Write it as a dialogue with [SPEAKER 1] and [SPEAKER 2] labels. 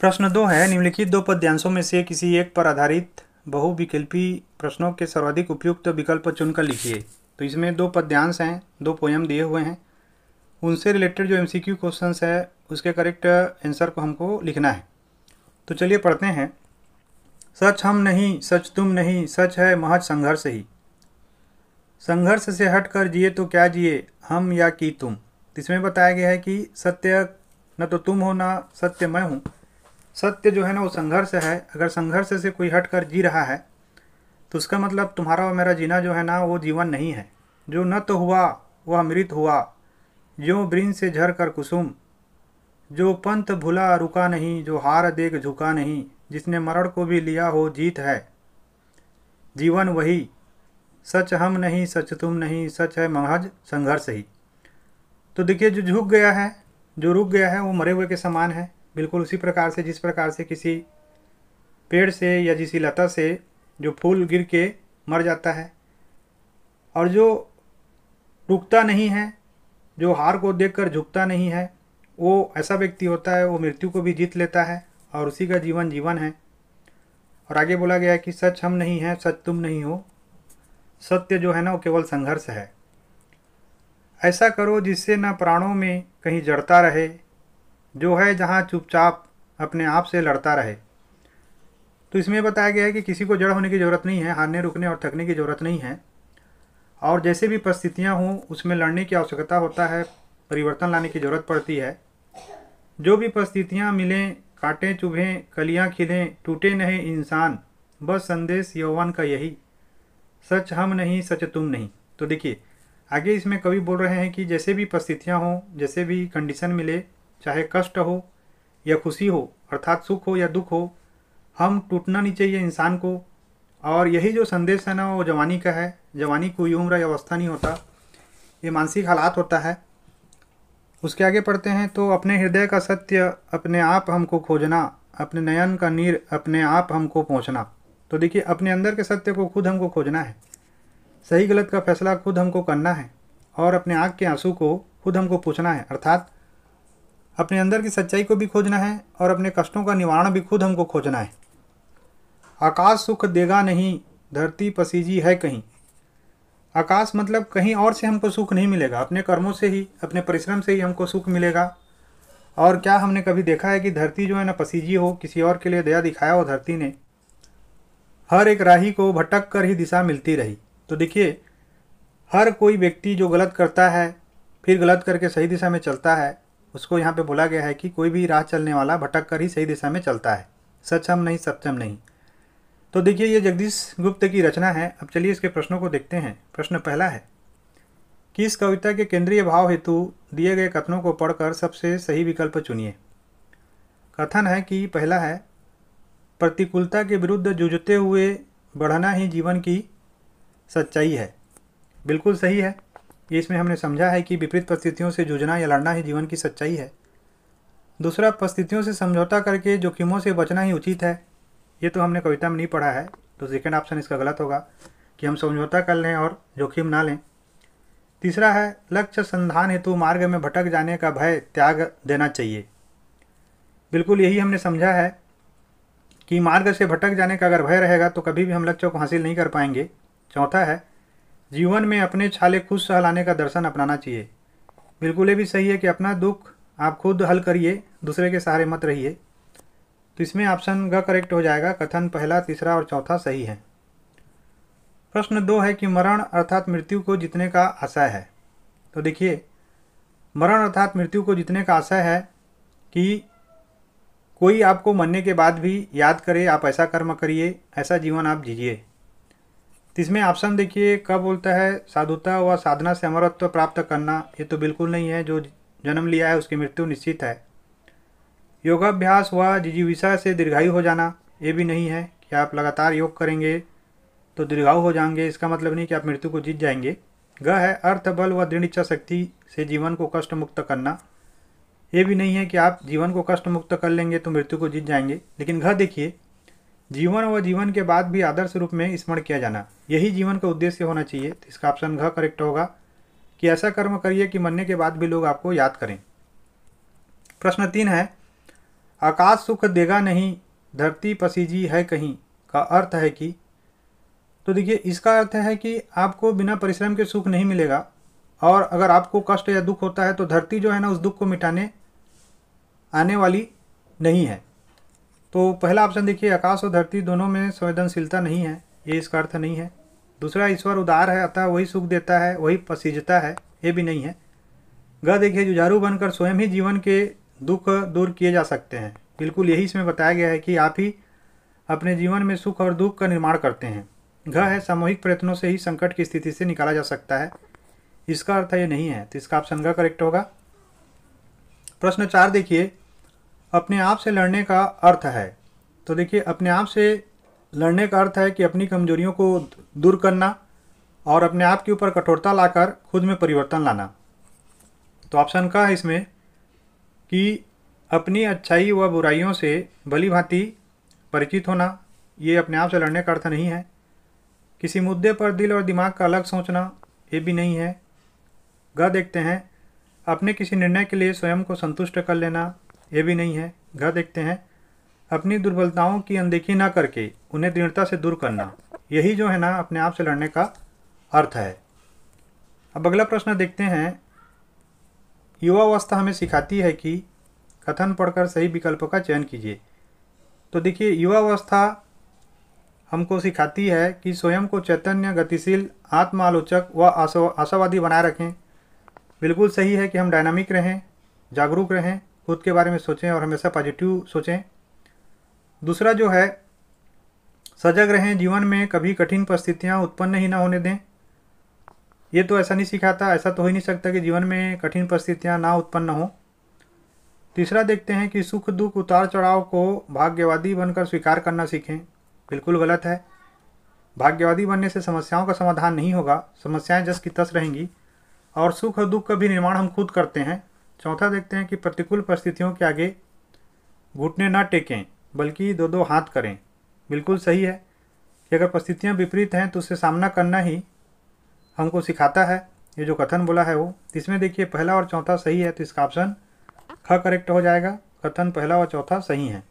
[SPEAKER 1] प्रश्न दो है निम्नलिखित दो पद्यांशों में से किसी एक पर आधारित बहुविकल्पी प्रश्नों के सर्वाधिक उपयुक्त तो विकल्प चुनकर लिखिए तो इसमें दो पद्यांश हैं दो पोयम दिए हुए हैं उनसे रिलेटेड जो एमसीक्यू क्वेश्चंस है उसके करेक्ट आंसर को हमको लिखना है तो चलिए पढ़ते हैं सच हम नहीं सच तुम नहीं सच है महज संघर्ष ही संघर्ष से हट कर जिए तो क्या जिए हम या की तुम इसमें बताया गया है कि सत्य न तो तुम हो ना सत्य मैं हूँ सत्य जो है ना वो संघर्ष है अगर संघर्ष से कोई हट कर जी रहा है तो उसका मतलब तुम्हारा और मेरा जीना जो है ना वो जीवन नहीं है जो न तो हुआ वह अमृत हुआ जो ब्रिंद से झर कर कुसुम जो पंथ भुला रुका नहीं जो हार देख झुका नहीं जिसने मरण को भी लिया हो जीत है जीवन वही सच हम नहीं सच तुम नहीं सच है महज संघर्ष ही तो देखिए जो झुक गया है जो रुक गया है वो मरे हुए के समान है बिल्कुल उसी प्रकार से जिस प्रकार से किसी पेड़ से या किसी लता से जो फूल गिर के मर जाता है और जो रुकता नहीं है जो हार को देखकर झुकता नहीं है वो ऐसा व्यक्ति होता है वो मृत्यु को भी जीत लेता है और उसी का जीवन जीवन है और आगे बोला गया है कि सच हम नहीं हैं सच तुम नहीं हो सत्य जो है ना वो केवल संघर्ष है ऐसा करो जिससे ना प्राणों में कहीं जड़ता रहे जो है जहाँ चुपचाप अपने आप से लड़ता रहे तो इसमें बताया गया है कि किसी को जड़ होने की ज़रूरत नहीं है हारने रुकने और थकने की ज़रूरत नहीं है और जैसे भी परिस्थितियाँ हों उसमें लड़ने की आवश्यकता होता है परिवर्तन लाने की ज़रूरत पड़ती है जो भी परिस्थितियाँ मिलें काटें चुभें कलियाँ खिलें टूटे नहीं इंसान बस संदेश यौवन का यही सच हम नहीं सच तुम नहीं तो देखिए आगे इसमें कवि बोल रहे हैं कि जैसे भी परिस्थितियाँ हों जैसे भी कंडीशन मिले चाहे कष्ट हो या खुशी हो अर्थात सुख हो या दुख हो हम टूटना नहीं चाहिए इंसान को और यही जो संदेश है ना वो जवानी का है जवानी कोई उम्र या अवस्था नहीं होता ये मानसिक हालात होता है उसके आगे पढ़ते हैं तो अपने हृदय का सत्य अपने आप हमको खोजना अपने नयन का नीर अपने आप हमको पहुँचना तो देखिए अपने अंदर के सत्य को खुद हमको खोजना है सही गलत का फैसला खुद हमको करना है और अपने आँख के आंसू को खुद हमको पूछना है अर्थात अपने अंदर की सच्चाई को भी खोजना है और अपने कष्टों का निवारण भी खुद हमको खोजना है आकाश सुख देगा नहीं धरती पसीजी है कहीं आकाश मतलब कहीं और से हमको सुख नहीं मिलेगा अपने कर्मों से ही अपने परिश्रम से ही हमको सुख मिलेगा और क्या हमने कभी देखा है कि धरती जो है ना पसीजी हो किसी और के लिए दया दिखाया हो धरती ने हर एक राही को भटक कर ही दिशा मिलती रही तो देखिए हर कोई व्यक्ति जो गलत करता है फिर गलत करके सही दिशा में चलता है उसको यहाँ पे बोला गया है कि कोई भी राह चलने वाला भटक कर ही सही दिशा में चलता है सच हम नहीं सत्यम नहीं तो देखिए ये जगदीश गुप्त की रचना है अब चलिए इसके प्रश्नों को देखते हैं प्रश्न पहला है कि इस कविता के केंद्रीय भाव हेतु दिए गए कथनों को पढ़कर सबसे सही विकल्प चुनिए कथन है कि पहला है प्रतिकूलता के विरुद्ध जूझते हुए बढ़ना ही जीवन की सच्चाई है बिल्कुल सही है इसमें हमने समझा है कि विपरीत परिस्थितियों से जूझना या लड़ना ही जीवन की सच्चाई है दूसरा परिस्थितियों से समझौता करके जोखिमों से बचना ही उचित है ये तो हमने कविता में नहीं पढ़ा है तो सेकेंड ऑप्शन इसका गलत होगा कि हम समझौता कर लें और जोखिम ना लें तीसरा है लक्ष्य संधान हेतु मार्ग में भटक जाने का भय त्याग देना चाहिए बिल्कुल यही हमने समझा है कि मार्ग से भटक जाने का अगर भय रहेगा तो कभी भी हम लक्ष्य को हासिल नहीं कर पाएंगे चौथा है जीवन में अपने छाले खुद सहलाने का दर्शन अपनाना चाहिए बिल्कुल ये भी सही है कि अपना दुख आप खुद हल करिए दूसरे के सहारे मत रहिए तो इसमें ऑप्शन ग करेक्ट हो जाएगा कथन पहला तीसरा और चौथा सही है प्रश्न दो है कि मरण अर्थात मृत्यु को जीतने का आशय है तो देखिए मरण अर्थात मृत्यु को जीतने का आशय है कि कोई आपको मरने के बाद भी याद करे आप ऐसा कर्म करिए ऐसा जीवन आप जीजिए इसमें ऑप्शन देखिए कब बोलता है साधुता व साधना से अमरत्व प्राप्त करना ये तो बिल्कुल नहीं है जो जन्म लिया है उसकी मृत्यु निश्चित है योगाभ्यास व जिजीविषा से दीर्घायु हो जाना ये भी नहीं है कि आप लगातार योग करेंगे तो दीर्घायु हो जाएंगे इसका मतलब नहीं कि आप मृत्यु को जीत जाएंगे ग है अर्थ बल व दृढ़ इच्छा शक्ति से जीवन को कष्ट मुक्त करना ये भी नहीं है कि आप जीवन को कष्ट मुक्त कर लेंगे तो मृत्यु को जीत जाएंगे लेकिन घ देखिए जीवन व जीवन के बाद भी आदर्श रूप में स्मरण किया जाना यही जीवन का उद्देश्य होना चाहिए तो इसका ऑप्शन घ करेक्ट होगा कि ऐसा कर्म करिए कि मरने के बाद भी लोग आपको याद करें प्रश्न तीन है आकाश सुख देगा नहीं धरती पसीजी है कहीं का अर्थ है कि तो देखिए इसका अर्थ है कि आपको बिना परिश्रम के सुख नहीं मिलेगा और अगर आपको कष्ट या दुख होता है तो धरती जो है ना उस दुख को मिटाने आने वाली नहीं है तो पहला ऑप्शन देखिए आकाश और धरती दोनों में संवेदनशीलता नहीं है ये इसका अर्थ नहीं है दूसरा ईश्वर उदार है अतः वही सुख देता है वही पसीजता है ये भी नहीं है ग देखिए जुझारू बनकर स्वयं ही जीवन के दुख दूर किए जा सकते हैं बिल्कुल यही इसमें बताया गया है कि आप ही अपने जीवन में सुख और दुख का निर्माण करते हैं घ है सामूहिक प्रयत्नों से ही संकट की स्थिति से निकाला जा सकता है इसका अर्थ ये नहीं है तो इसका ऑप्शन घ करेक्ट होगा प्रश्न चार देखिए अपने आप से लड़ने का अर्थ है तो देखिए अपने आप से लड़ने का अर्थ है कि अपनी कमजोरियों को दूर करना और अपने आप के ऊपर कठोरता लाकर खुद में परिवर्तन लाना तो ऑप्शन का है इसमें कि अपनी अच्छाई व बुराइयों से भली भांति परिचित होना ये अपने आप से लड़ने का अर्थ नहीं है किसी मुद्दे पर दिल और दिमाग का अलग सोचना ये भी नहीं है ग देखते हैं अपने किसी निर्णय के लिए स्वयं को संतुष्ट कर लेना ये भी नहीं है घर देखते हैं अपनी दुर्बलताओं की अनदेखी ना करके उन्हें दृढ़ता से दूर करना यही जो है ना अपने आप से लड़ने का अर्थ है अब अगला प्रश्न देखते हैं युवावस्था हमें सिखाती है कि कथन पढ़कर सही विकल्प का चयन कीजिए तो देखिए युवावस्था हमको सिखाती है कि स्वयं को चैतन्य गतिशील आत्मालोचक व आशावादी बनाए रखें बिल्कुल सही है कि हम डायनामिक रहें जागरूक रहें खुद के बारे में सोचें और हमेशा पॉजिटिव सोचें दूसरा जो है सजग रहें जीवन में कभी कठिन परिस्थितियाँ उत्पन्न ही ना होने दें ये तो ऐसा नहीं सिखाता ऐसा तो हो ही नहीं सकता कि जीवन में कठिन परिस्थितियाँ ना उत्पन्न हों तीसरा देखते हैं कि सुख दुख उतार चढ़ाव को भाग्यवादी बनकर स्वीकार करना सीखें बिल्कुल गलत है भाग्यवादी बनने से समस्याओं का समाधान नहीं होगा समस्याएं जस की तस रहेंगी और सुख और दुख का भी निर्माण हम खुद करते हैं चौथा देखते हैं कि प्रतिकूल परिस्थितियों के आगे घुटने ना टेकें बल्कि दो दो हाथ करें बिल्कुल सही है कि अगर परिस्थितियाँ विपरीत हैं तो उससे सामना करना ही हमको सिखाता है ये जो कथन बोला है वो इसमें देखिए पहला और चौथा सही है तो इसका ऑप्शन ख करेक्ट हो जाएगा कथन पहला और चौथा सही है